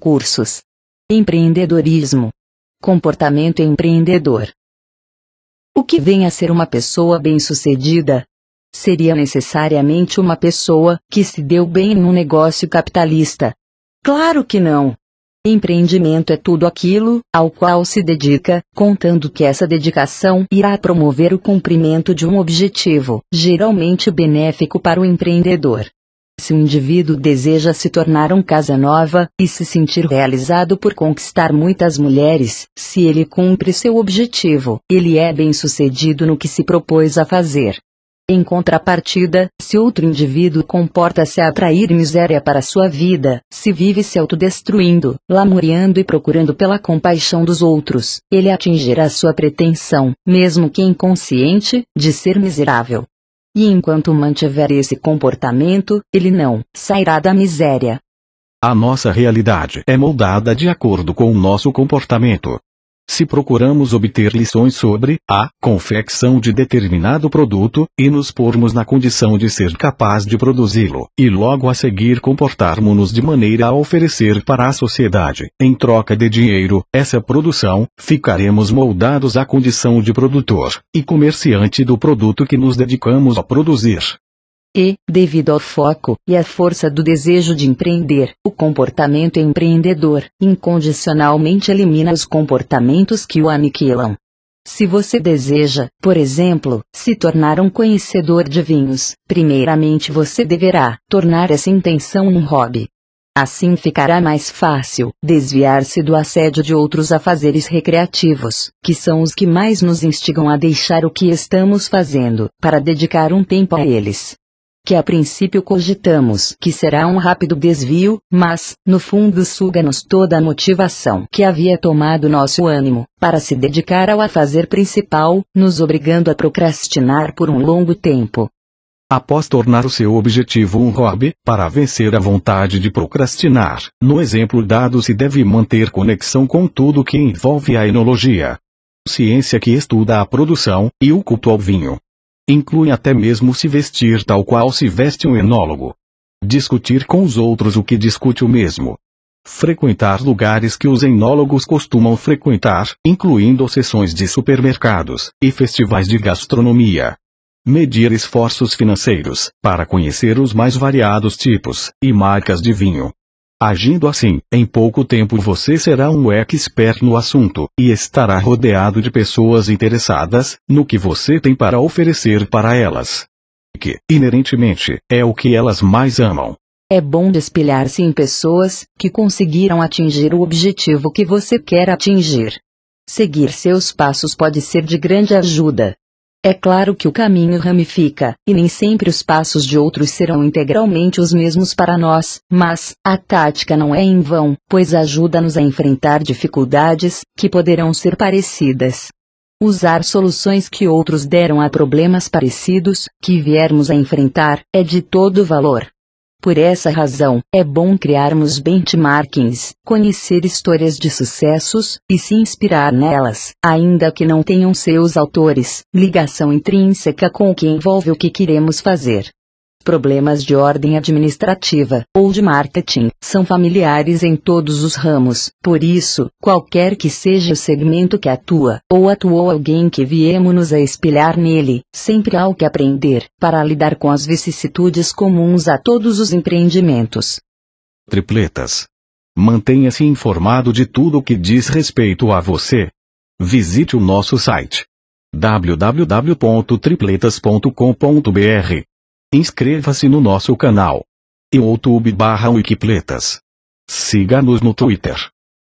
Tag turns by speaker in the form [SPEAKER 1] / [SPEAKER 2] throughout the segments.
[SPEAKER 1] Cursos. Empreendedorismo. Comportamento empreendedor. O que vem a ser uma pessoa bem-sucedida? Seria necessariamente uma pessoa que se deu bem em um negócio capitalista. Claro que não. Empreendimento é tudo aquilo ao qual se dedica, contando que essa dedicação irá promover o cumprimento de um objetivo, geralmente benéfico para o empreendedor. Se o indivíduo deseja se tornar um casa nova e se sentir realizado por conquistar muitas mulheres, se ele cumpre seu objetivo, ele é bem-sucedido no que se propôs a fazer. Em contrapartida, se outro indivíduo comporta-se a atrair miséria para sua vida, se vive se autodestruindo, lamuriando e procurando pela compaixão dos outros, ele atingirá sua pretensão, mesmo que inconsciente, de ser miserável. E enquanto mantiver esse comportamento, ele não sairá da miséria.
[SPEAKER 2] A nossa realidade é moldada de acordo com o nosso comportamento. Se procuramos obter lições sobre a confecção de determinado produto, e nos pormos na condição de ser capaz de produzi-lo, e logo a seguir comportarmos-nos de maneira a oferecer para a sociedade, em troca de dinheiro, essa produção, ficaremos moldados à condição de produtor e comerciante do produto que nos dedicamos a produzir.
[SPEAKER 1] E, devido ao foco e à força do desejo de empreender, o comportamento empreendedor incondicionalmente elimina os comportamentos que o aniquilam. Se você deseja, por exemplo, se tornar um conhecedor de vinhos, primeiramente você deverá tornar essa intenção um hobby. Assim ficará mais fácil desviar-se do assédio de outros afazeres recreativos, que são os que mais nos instigam a deixar o que estamos fazendo, para dedicar um tempo a eles que a princípio cogitamos que será um rápido desvio, mas, no fundo suga-nos toda a motivação que havia tomado nosso ânimo, para se dedicar ao afazer principal, nos obrigando a procrastinar por um longo tempo.
[SPEAKER 2] Após tornar o seu objetivo um hobby, para vencer a vontade de procrastinar, no exemplo dado se deve manter conexão com tudo que envolve a enologia. Ciência que estuda a produção, e o culto ao vinho, inclui até mesmo se vestir tal qual se veste um enólogo. Discutir com os outros o que discute o mesmo. Frequentar lugares que os enólogos costumam frequentar, incluindo sessões de supermercados e festivais de gastronomia. Medir esforços financeiros para conhecer os mais variados tipos e marcas de vinho, Agindo assim, em pouco tempo você será um expert no assunto, e estará rodeado de pessoas interessadas no que você tem para oferecer para elas. Que, inerentemente, é o que elas mais amam.
[SPEAKER 1] É bom despilhar se em pessoas que conseguiram atingir o objetivo que você quer atingir. Seguir seus passos pode ser de grande ajuda. É claro que o caminho ramifica, e nem sempre os passos de outros serão integralmente os mesmos para nós, mas, a tática não é em vão, pois ajuda-nos a enfrentar dificuldades, que poderão ser parecidas. Usar soluções que outros deram a problemas parecidos, que viermos a enfrentar, é de todo valor. Por essa razão, é bom criarmos benchmarkings, conhecer histórias de sucessos, e se inspirar nelas, ainda que não tenham seus autores, ligação intrínseca com o que envolve o que queremos fazer. Problemas de ordem administrativa ou de marketing são familiares em todos os ramos. Por isso, qualquer que seja o segmento que atua ou atuou alguém que viemos a espelhar nele, sempre há o que aprender para lidar com as vicissitudes comuns a todos os empreendimentos.
[SPEAKER 2] Tripletas. Mantenha-se informado de tudo o que diz respeito a você. Visite o nosso site www.tripletas.com.br Inscreva-se no nosso canal. youtube barra wikipletas. Siga-nos no Twitter.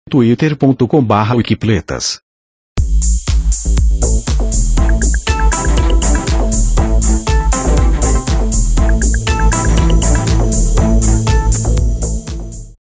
[SPEAKER 2] twitter.com barra wikipletas.